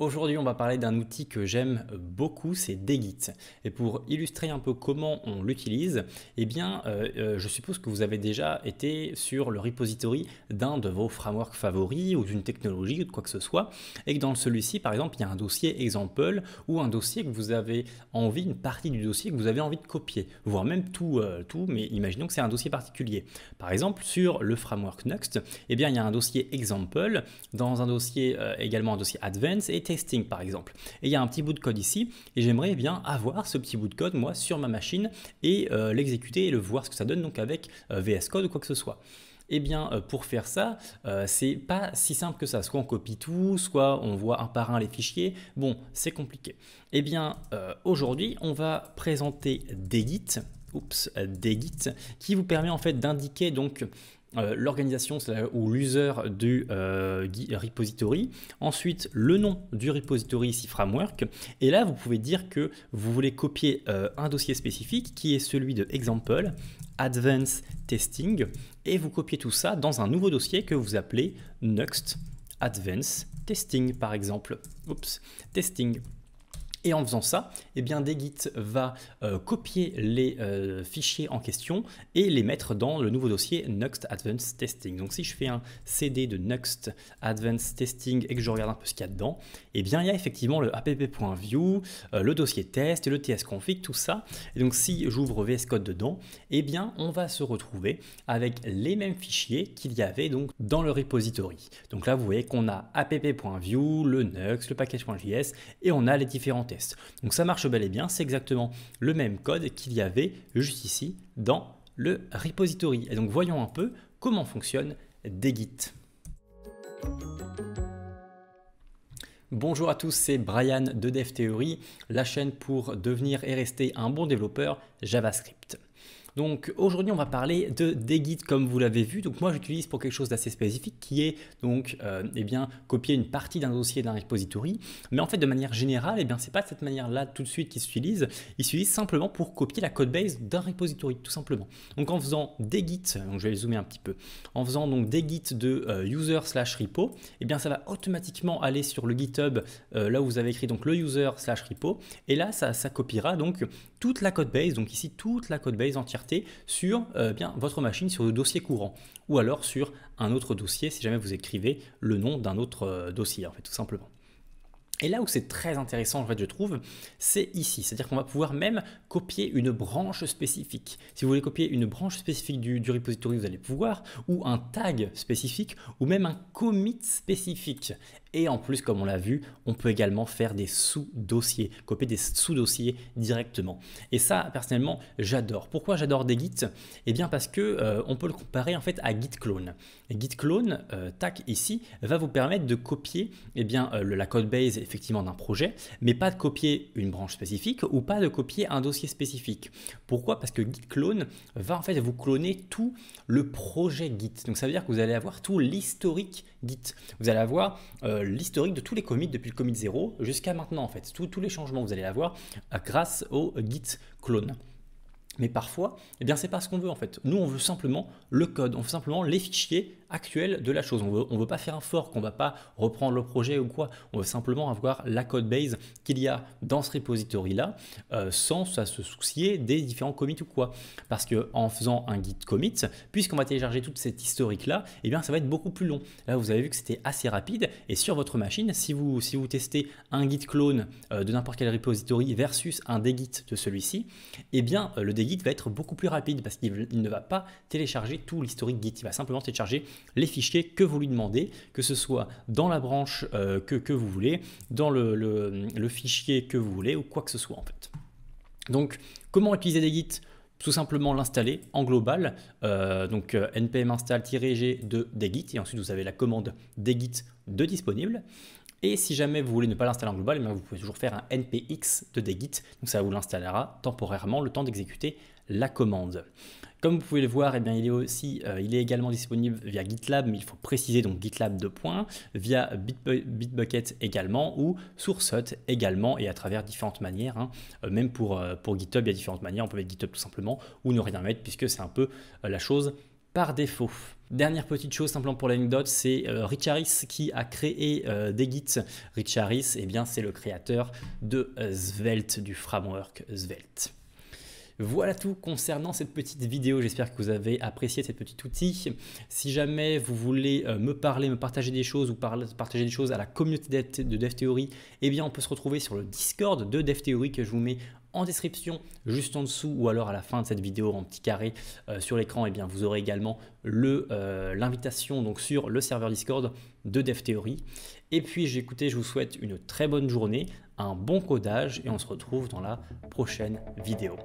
Aujourd'hui, on va parler d'un outil que j'aime beaucoup, c'est Degit. Et pour illustrer un peu comment on l'utilise, eh bien, euh, euh, je suppose que vous avez déjà été sur le repository d'un de vos frameworks favoris ou d'une technologie ou de quoi que ce soit, et que dans celui-ci, par exemple, il y a un dossier example ou un dossier que vous avez envie, une partie du dossier que vous avez envie de copier, voire même tout, euh, tout mais imaginons que c'est un dossier particulier. Par exemple, sur le framework Next, eh bien, il y a un dossier example, dans un dossier également un dossier advanced, et testing par exemple. Et il y a un petit bout de code ici et j'aimerais bien avoir ce petit bout de code moi sur ma machine et euh, l'exécuter et le voir ce que ça donne donc avec euh, VS Code ou quoi que ce soit. et eh bien, euh, pour faire ça, c'est pas si simple que ça. Soit on copie tout, soit on voit un par un les fichiers. Bon, c'est compliqué. Eh bien, aujourd'hui, on va présenter des gits oups, gits qui vous permet en fait d'indiquer donc euh, l'organisation ou l'user du euh, repository, ensuite le nom du repository ici framework, et là vous pouvez dire que vous voulez copier euh, un dossier spécifique qui est celui de example, advanced testing, et vous copiez tout ça dans un nouveau dossier que vous appelez next advanced testing par exemple. Oups, testing. Et en faisant ça, et eh bien, Degit va euh, copier les euh, fichiers en question et les mettre dans le nouveau dossier Next Advanced Testing. Donc si je fais un CD de Next Advanced Testing et que je regarde un peu ce qu'il y a dedans, et eh bien, il y a effectivement le app.view, euh, le dossier test, le tsconfig, tout ça. Et donc si j'ouvre VS Code dedans, eh bien, on va se retrouver avec les mêmes fichiers qu'il y avait donc dans le repository. Donc là, vous voyez qu'on a app.view, le Next, le package.js et on a les différentes donc ça marche bel et bien, c'est exactement le même code qu'il y avait juste ici dans le repository. Et donc voyons un peu comment fonctionne Git. Bonjour à tous, c'est Brian de DevTheory, la chaîne pour devenir et rester un bon développeur JavaScript. Donc aujourd'hui on va parler de des guides comme vous l'avez vu. Donc moi j'utilise pour quelque chose d'assez spécifique qui est donc euh, eh bien copier une partie d'un dossier d'un repository. Mais en fait de manière générale, eh bien c'est pas de cette manière là tout de suite qu'ils s'utilise. Il s'utilise simplement pour copier la code base d'un repository tout simplement. Donc en faisant des guides, je vais zoomer un petit peu, en faisant donc des guides de euh, user slash repo, eh bien ça va automatiquement aller sur le GitHub euh, là où vous avez écrit donc le user slash repo et là ça, ça copiera donc toute la code base, donc ici toute la code base entière sur euh, bien, votre machine, sur le dossier courant, ou alors sur un autre dossier si jamais vous écrivez le nom d'un autre euh, dossier, en fait, tout simplement. Et là où c'est très intéressant, en fait, je trouve, c'est ici. C'est-à-dire qu'on va pouvoir même copier une branche spécifique. Si vous voulez copier une branche spécifique du, du, repository, vous allez pouvoir, ou un tag spécifique, ou même un commit spécifique. Et en plus, comme on l'a vu, on peut également faire des sous-dossiers, copier des sous-dossiers directement. Et ça, personnellement, j'adore. Pourquoi j'adore des Git Eh bien parce que euh, on peut le comparer en fait à Git clone. Git clone, euh, tac ici, va vous permettre de copier eh bien euh, la code base effectivement d'un projet, mais pas de copier une branche spécifique ou pas de copier un dossier spécifique. Pourquoi Parce que Git clone va en fait vous cloner tout le projet Git. Donc ça veut dire que vous allez avoir tout l'historique Git. Vous allez avoir euh, l'historique de tous les commits depuis le commit 0 jusqu'à maintenant en fait. Tous les changements, vous allez avoir euh, grâce au git clone. Mais parfois, et eh bien, c'est pas ce qu'on veut en fait. Nous, on veut simplement le code, on veut simplement les fichiers actuels de la chose. On veut, veut pas faire un fork, on va pas reprendre le projet ou quoi. On veut simplement avoir la code base qu'il y a dans ce repository là, euh, sans se soucier des différents commits ou quoi. Parce que en faisant un git commit, puisqu'on va télécharger toute cette historique là, eh bien, ça va être beaucoup plus long. Là, vous avez vu que c'était assez rapide. Et sur votre machine, si vous si testez un git clone euh, de n'importe quel repository versus un git de celui-ci, et eh bien, euh, le Git va être beaucoup plus rapide parce qu'il ne va pas télécharger tout l'historique Git. Il va simplement télécharger les fichiers que vous lui demandez, que ce soit dans la branche euh, que, vous voulez, dans le, fichier que vous voulez ou quoi que ce soit en fait. Donc, comment utiliser des Git tout simplement l'installer en global, euh, donc euh, npm install-g de Git et ensuite vous avez la commande des Git de disponible. Et si jamais vous voulez ne pas l'installer en global, eh vous pouvez toujours faire un npx de git, donc ça vous l'installera temporairement le temps d'exécuter la commande. Comme vous pouvez le voir, eh euh, il, est également disponible via GitLab, mais il faut préciser donc GitLab de points, via Bitbucket également, ou Sourcehut également, et à travers différentes manières. Hein. Euh, même pour, euh, pour GitHub, il y a différentes manières. On peut mettre GitHub tout simplement, ou ne rien mettre, puisque c'est un peu la chose par défaut. Dernière petite chose, simplement pour l'anecdote, c'est euh, Rich Harris qui a créé euh, des guides. Rich Harris, eh bien, c'est le créateur de euh, Svelte, du framework Svelte. Voilà tout concernant cette petite vidéo. J'espère que vous avez apprécié cet petit outil. Si jamais vous voulez me parler, me partager des choses ou partager des choses à la communauté de DevTheory, eh bien on peut se retrouver sur le Discord de DevTheory que je vous mets en description juste en dessous ou alors à la fin de cette vidéo en petit carré euh, sur l'écran et eh bien vous aurez également le euh, l'invitation donc sur le serveur Discord de DevTheory et puis j'ai je vous souhaite une très bonne journée un bon codage et on se retrouve dans la prochaine vidéo.